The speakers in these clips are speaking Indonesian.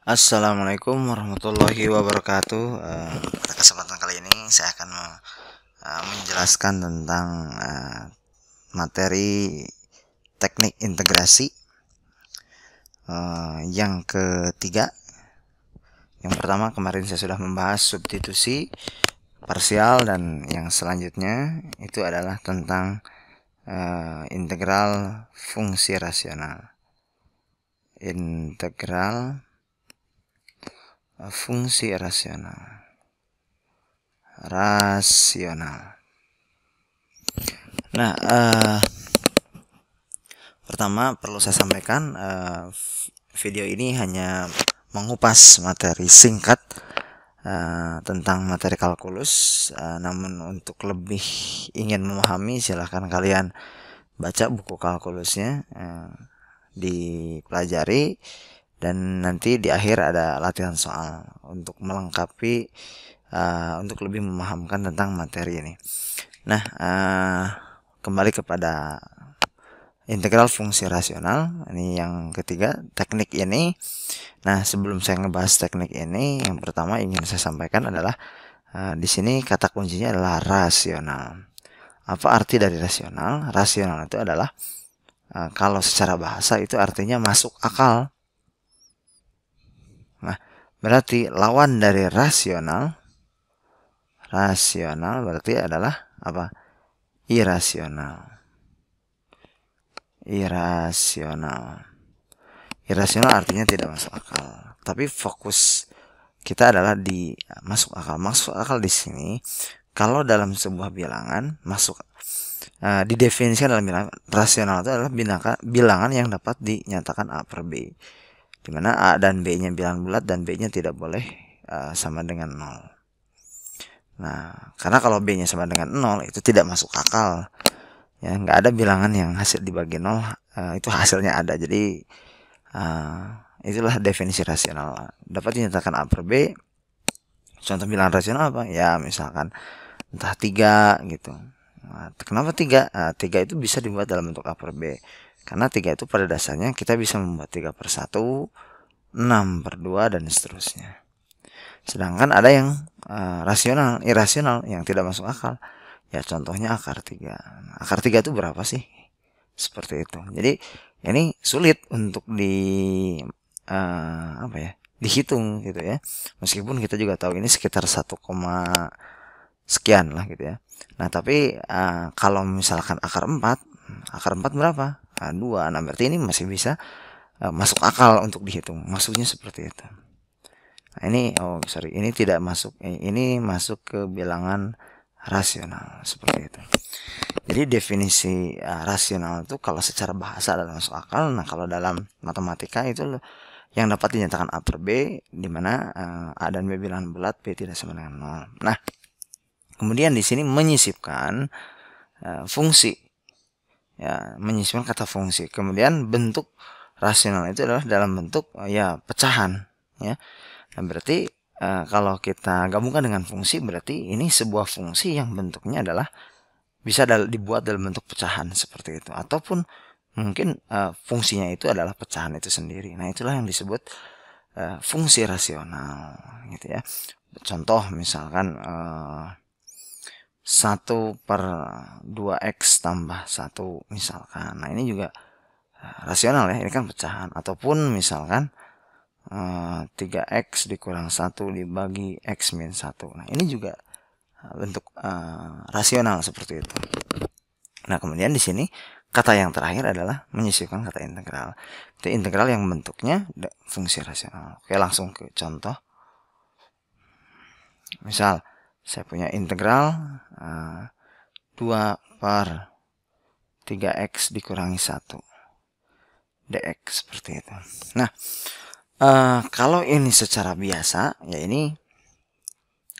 Assalamualaikum warahmatullahi wabarakatuh. pada eh, kesempatan kali ini saya akan eh, menjelaskan tentang eh, materi teknik integrasi yang ketiga. Yang pertama kemarin saya sudah membahas substitusi parsial dan yang selanjutnya itu adalah tentang integral fungsi rasional. Integral fungsi rasional rasional nah uh, pertama perlu saya sampaikan uh, video ini hanya mengupas materi singkat Uh, tentang materi kalkulus. Uh, namun untuk lebih ingin memahami silahkan kalian baca buku kalkulusnya uh, dipelajari dan nanti di akhir ada latihan soal untuk melengkapi uh, untuk lebih memahamkan tentang materi ini. Nah, uh, kembali kepada integral fungsi rasional ini yang ketiga teknik ini. Nah, sebelum saya ngebahas teknik ini, yang pertama ingin saya sampaikan adalah uh, di sini kata kuncinya adalah rasional. Apa arti dari rasional? Rasional itu adalah uh, kalau secara bahasa itu artinya masuk akal Berarti lawan dari rasional rasional berarti adalah apa? irasional. Irasional. Irasional artinya tidak masuk akal, tapi fokus kita adalah di masuk akal. Masuk akal di sini kalau dalam sebuah bilangan masuk uh, didefinisikan dalam bilangan rasional itu adalah binaka, bilangan yang dapat dinyatakan A per B dimana A dan B-nya bilang bulat dan B-nya tidak boleh uh, sama dengan 0. Nah, karena kalau B-nya sama dengan 0 itu tidak masuk akal. Ya, nggak ada bilangan yang hasil dibagi 0 uh, e, itu hasilnya ada. Jadi uh, itulah definisi rasional. Dapat dinyatakan A per B. Contoh bilangan rasional apa? Ya, misalkan entah tiga gitu. Nah, kenapa tiga? Nah, 3 itu bisa dibuat dalam bentuk A per B karena tiga itu pada dasarnya kita bisa membuat tiga per satu, enam per dua dan seterusnya. Sedangkan ada yang uh, rasional, irasional, yang tidak masuk akal. Ya contohnya akar tiga. Nah, akar tiga itu berapa sih? Seperti itu. Jadi ini sulit untuk di uh, apa ya? dihitung gitu ya. Meskipun kita juga tahu ini sekitar satu koma sekian lah gitu ya. Nah, tapi uh, kalau misalkan akar empat Hmm, akar 4 berapa? Nah, 2. Nah, berarti ini masih bisa uh, masuk akal untuk dihitung. Maksudnya seperti itu. Nah, ini oh sorry, ini tidak masuk eh, ini masuk ke bilangan rasional seperti itu. Jadi definisi uh, rasional itu kalau secara bahasa adalah masuk akal, nah kalau dalam matematika itu yang dapat dinyatakan A per B di mana uh, A dan B bilangan bulat, B tidak sama dengan 0. Nah, kemudian di sini menyisipkan uh, fungsi ya menyisipkan kata fungsi kemudian bentuk rasional itu adalah dalam bentuk eh, ya pecahan ya nah, berarti e, kalau kita gabungkan dengan fungsi berarti ini sebuah fungsi yang bentuknya adalah bisa dibuat dalam bentuk pecahan seperti itu ataupun mungkin e, fungsinya itu adalah pecahan itu sendiri nah itulah yang disebut e, fungsi rasional gitu ya contoh misalkan e, 1 per 2x tambah 1 misalkan. Nah ini juga eh, rasional ya, ini kan pecahan. Ataupun misalkan 3x eh, dikurang 1 dibagi x min 1. Nah ini juga eh, bentuk uh, rasional seperti itu. Nah kemudian di sini kata yang terakhir adalah menyisipkan kata integral. Itu integral yang bentuknya fungsi rasional. Oke langsung ke contoh. Misal saya punya integral uh, 2 per 3x dikurangi 1 dx seperti itu nah uh, kalau ini secara biasa ya ini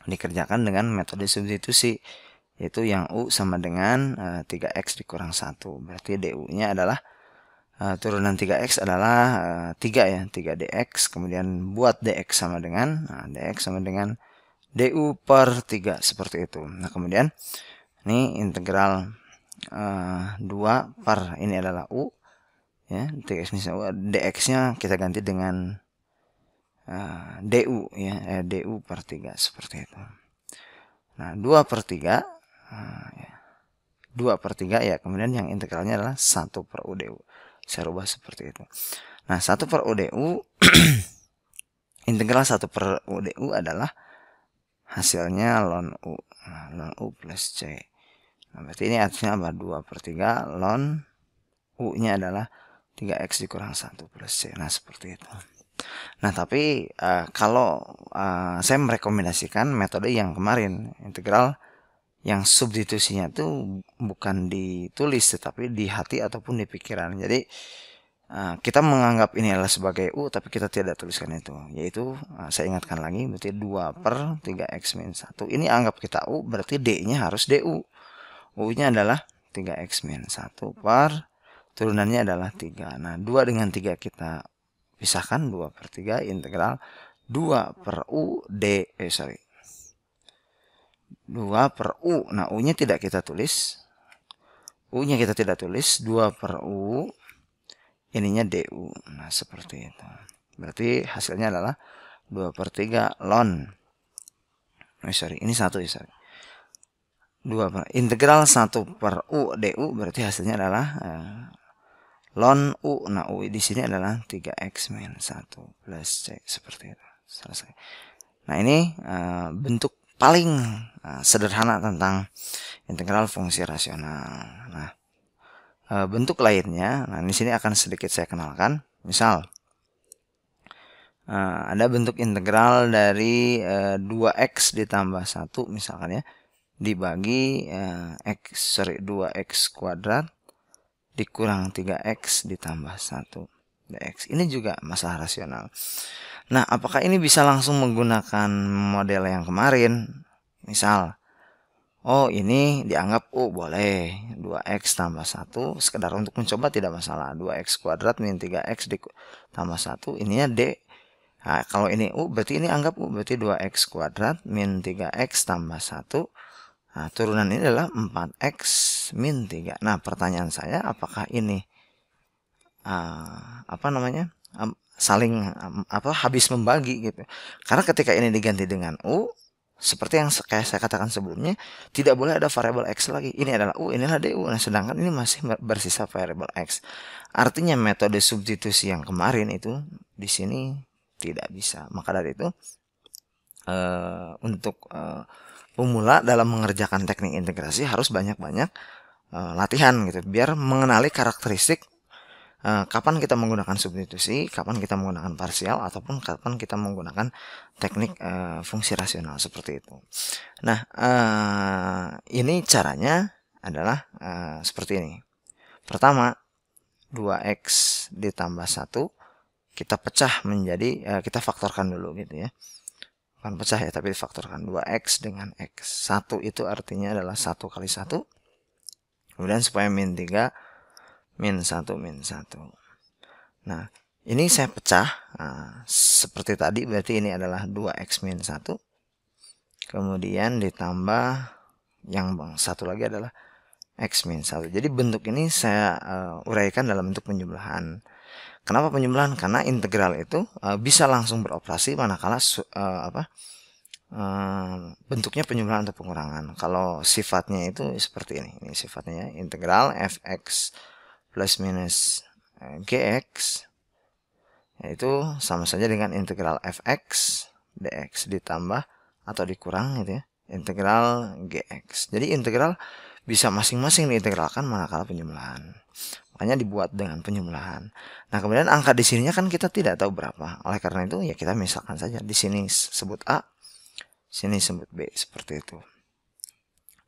dikerjakan dengan metode substitusi yaitu yang U sama dengan uh, eh, 3X dikurang 1 berarti DU-nya adalah uh, turunan 3X adalah uh, 3 ya 3DX kemudian buat DX sama dengan nah, DX sama dengan DU per 3 seperti itu. Nah, kemudian ini integral uh, per ini adalah U ya, dx dx-nya kita ganti dengan uh, eh, DU ya, eh, DU per 3 seperti itu. Nah, dua per tiga eh, ya, dua per tiga ya, kemudian yang integralnya adalah satu per U DU. Saya rubah seperti itu. Nah, satu per U DU integral satu per U DU adalah hasilnya ln U nah, ln U plus C nah, berarti ini artinya apa 2 per 3 ln U nya adalah 3x dikurang 1 plus C nah seperti itu Nah tapi uh, kalau uh, saya merekomendasikan metode yang kemarin integral yang substitusinya itu bukan ditulis tetapi di hati ataupun di pikiran. Jadi Ah, kita menganggap ini adalah sebagai U tapi kita tidak tuliskan itu yaitu ah, saya ingatkan lagi berarti 2 per 3x min 1 ini anggap kita U berarti D-nya harus DU U nya adalah 3x min 1 per turunannya adalah 3 nah 2 dengan 3 kita pisahkan 2 per 3 integral 2 per U D eh sorry 2 per U nah U nya tidak kita tulis U nya kita tidak tulis 2 per U ininya DU. Nah, seperti itu. Berarti hasilnya adalah 2 per 3 ln. Oh, sorry, ini satu ya, sorry. 2 per, integral 1 per U DU berarti hasilnya adalah eh, ln U. Nah, U di sini adalah 3X min 1 plus C. Seperti itu. Selesai. Nah, ini eh, bentuk paling eh, sederhana tentang integral fungsi rasional. Nah, Eh, bentuk lainnya. Nah, di sini akan sedikit saya kenalkan. Misal eh, ada bentuk integral dari 2x eh, ditambah 1 misalkan ya dibagi x sorry 2x kuadrat dikurang 3x ditambah 1 dx. Ini juga masalah rasional. Nah, apakah ini bisa langsung menggunakan model yang kemarin? Misal, Oh ini dianggap U oh, boleh 2X tambah 1 sekedar untuk mencoba tidak masalah 2X kuadrat min 3X di, tambah 1 ininya D nah, kalau ini U berarti ini anggap U berarti 2X kuadrat min 3X tambah 1 nah, turunan ini adalah 4X min 3 nah pertanyaan saya apakah ini uh, apa namanya um, saling um, apa habis membagi gitu karena ketika ini diganti dengan U seperti yang kayak saya katakan sebelumnya, tidak boleh ada variable x lagi. Ini adalah u, inilah du. Nah, sedangkan ini masih bersisa variable x. Artinya metode substitusi yang kemarin itu di sini tidak bisa. Maka dari itu uh, untuk uh, pemula dalam mengerjakan teknik integrasi harus banyak-banyak uh, latihan gitu biar mengenali karakteristik Eh, kapan kita menggunakan substitusi, kapan kita menggunakan parsial, ataupun kapan kita menggunakan teknik uh, fungsi rasional seperti itu. Nah, uh, ini caranya adalah uh, seperti ini. Pertama, 2x ditambah 1 kita pecah menjadi uh, kita faktorkan dulu gitu ya. Bukan pecah ya, tapi difaktorkan 2x dengan x. 1 itu artinya adalah 1 kali 1. Kemudian supaya min 3 min 1 min 1 nah ini saya pecah nah, seperti tadi berarti ini adalah 2x min 1 kemudian ditambah yang satu lagi adalah x min 1 jadi bentuk ini saya uh, uraikan dalam bentuk penjumlahan kenapa penjumlahan karena integral itu uh, bisa langsung beroperasi manakala uh, apa bentuknya penjumlahan atau pengurangan kalau sifatnya itu seperti ini ini sifatnya integral fx plus minus eh, gx yaitu sama saja dengan integral fx dx ditambah atau dikurang gitu ya integral gx jadi integral bisa masing-masing diintegralkan manakala penjumlahan makanya dibuat dengan penjumlahan nah kemudian angka di sininya kan kita tidak tahu berapa oleh karena itu ya kita misalkan saja di sini sebut a sini sebut b seperti itu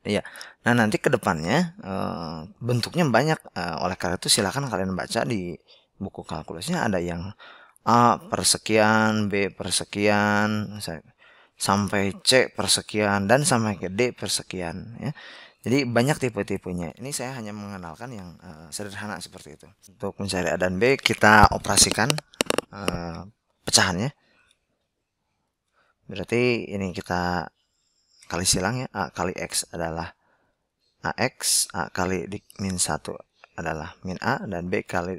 Iya. Nah nanti kedepannya uh, eh, bentuknya banyak. Uh, oleh karena itu silakan kalian baca di buku kalkulusnya ada yang a persekian, b persekian, sampai c persekian dan sampai ke d persekian. Ya. Jadi banyak tipe-tipenya. Ini saya hanya mengenalkan yang uh, sederhana seperti itu. Untuk mencari a dan b kita operasikan uh, pecahannya. Berarti ini kita kali silangnya A kali X adalah AX, A kali dik min 1 adalah min A, dan B kali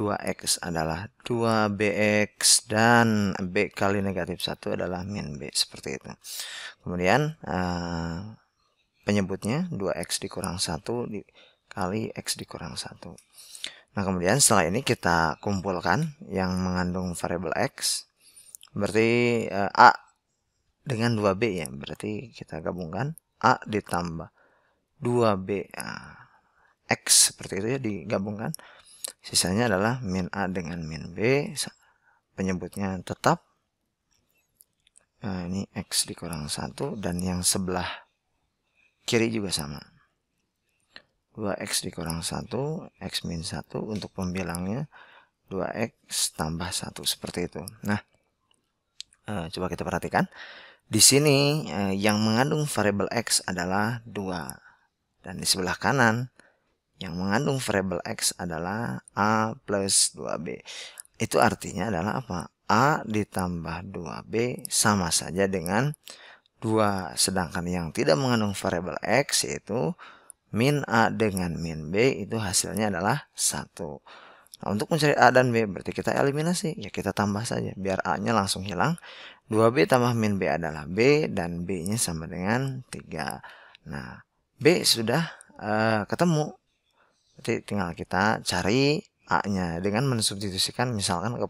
2X adalah 2BX, dan B kali negatif 1 adalah min B, seperti itu. Kemudian uh, penyebutnya 2X dikurang 1 di, kali X dikurang 1. Nah kemudian setelah ini kita kumpulkan yang mengandung variabel X, berarti uh, A dengan 2B ya. Berarti kita gabungkan A ditambah 2B ah, X seperti itu ya digabungkan. Sisanya adalah min A dengan min B. Penyebutnya tetap. Nah, ini X dikurang 1 dan yang sebelah kiri juga sama. 2X dikurang 1, X min 1 untuk pembilangnya 2X tambah 1 seperti itu. Nah, eh, coba kita perhatikan. Di sini eh, yang mengandung variabel x adalah 2 dan di sebelah kanan yang mengandung variabel x adalah a plus 2b. Itu artinya adalah apa? a ditambah 2b sama saja dengan 2 sedangkan yang tidak mengandung variabel x yaitu min a dengan min b itu hasilnya adalah 1 Nah, untuk mencari A dan B berarti kita eliminasi. Ya kita tambah saja biar A-nya langsung hilang. 2B tambah min B adalah B dan B-nya sama dengan 3. Nah, B sudah uh, ketemu. Berarti tinggal kita cari A-nya dengan mensubstitusikan misalkan ke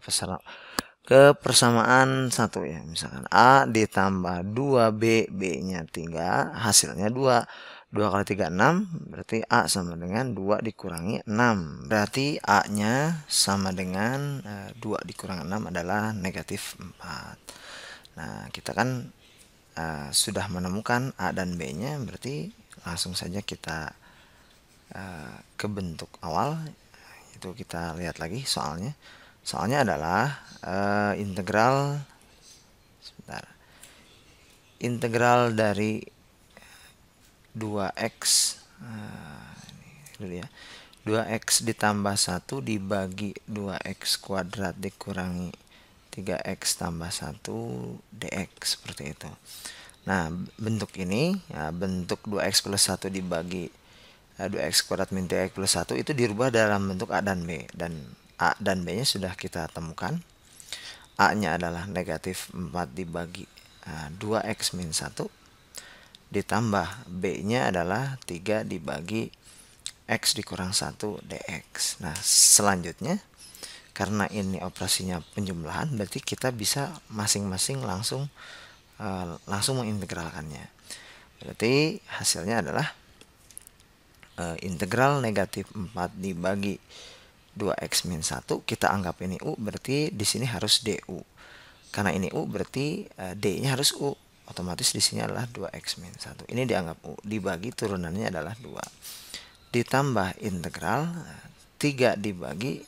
ke persamaan satu ya misalkan A ditambah 2B B nya 3 hasilnya 2 2 kali 3 6 berarti A sama dengan 2 dikurangi 6 berarti A nya sama dengan e, eh, 2 dikurangi 6 adalah negatif 4 nah kita kan e, sudah menemukan A dan B nya berarti langsung saja kita e, ke bentuk awal itu kita lihat lagi soalnya soalnya adalah e, integral sebentar integral dari 2x eh, ini dulu ya 2x ditambah 1 dibagi 2x kuadrat dikurangi 3x tambah 1 dx seperti itu nah bentuk ini ya, bentuk 2x plus 1 dibagi 2x eh, kuadrat min 3x plus 1 itu dirubah dalam bentuk A dan B dan A dan B nya sudah kita temukan A nya adalah negatif 4 dibagi 2x eh, min 1 ditambah B-nya adalah 3 dibagi X dikurang 1 DX. Nah, selanjutnya karena ini operasinya penjumlahan berarti kita bisa masing-masing langsung uh, langsung mengintegralkannya. Berarti hasilnya adalah uh, integral negatif 4 dibagi 2x min 1 kita anggap ini u berarti di sini harus du karena ini u berarti uh, d-nya harus u otomatis di sini adalah 2x min 1 ini dianggap U dibagi turunannya adalah 2 ditambah integral 3 dibagi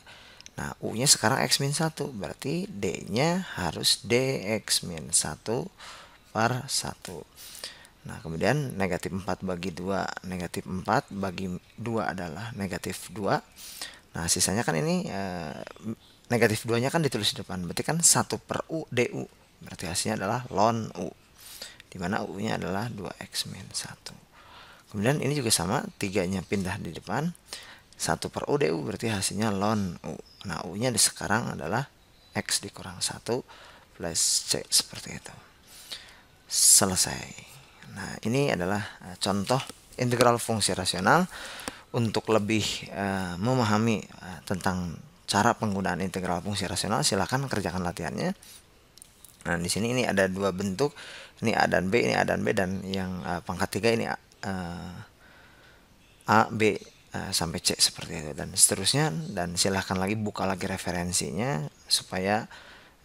nah U nya sekarang x min 1 berarti D nya harus dx min 1 per 1 nah kemudian negatif 4 bagi 2 negatif 4 bagi 2 adalah negatif 2 nah sisanya kan ini e, negatif 2 nya kan ditulis di depan berarti kan 1 per U DU berarti hasilnya adalah ln U di mana U-nya adalah 2x min 1. Kemudian ini juga sama, tiganya pindah di depan. 1 per U DU berarti hasilnya ln U. Nah, U-nya di sekarang adalah X dikurang 1 plus C seperti itu. Selesai. Nah, ini adalah eh, contoh integral fungsi rasional untuk lebih uh, memahami uh, tentang cara penggunaan integral fungsi rasional silahkan kerjakan latihannya. Nah, di sini ini ada dua bentuk ini A dan B ini A dan B dan yang uh, pangkat tiga ini A, uh, eh, A B uh, sampai C seperti itu dan seterusnya dan silahkan lagi buka lagi referensinya supaya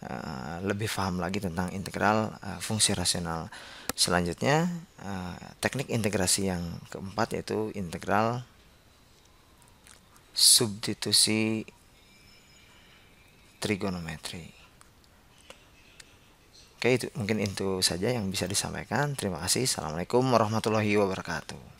uh, lebih paham lagi tentang integral uh, fungsi rasional selanjutnya uh, teknik integrasi yang keempat yaitu integral substitusi trigonometri Oke, itu mungkin itu saja yang bisa disampaikan. Terima kasih. Assalamualaikum warahmatullahi wabarakatuh.